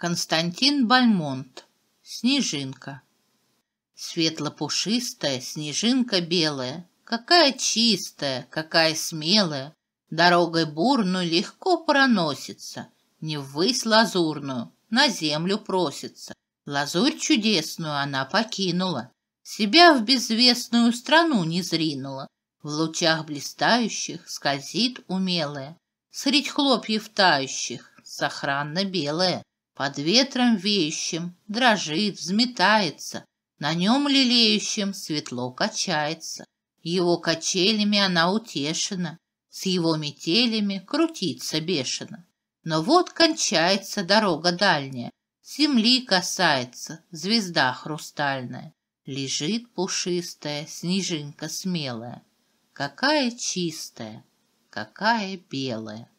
Константин Бальмонт. Снежинка. Светло-пушистая, снежинка белая, Какая чистая, какая смелая, Дорогой бурную легко проносится, Не ввысь лазурную, на землю просится. Лазурь чудесную она покинула, Себя в безвестную страну не зринула, В лучах блистающих скользит умелая, Средь хлопьев тающих, сохранно белая под ветром веющим, дрожит, взметается, на нем лелеющим светло качается. Его качелями она утешена, с его метелями крутится бешено. Но вот кончается дорога дальняя, земли касается звезда хрустальная. Лежит пушистая снежинка смелая, какая чистая, какая белая.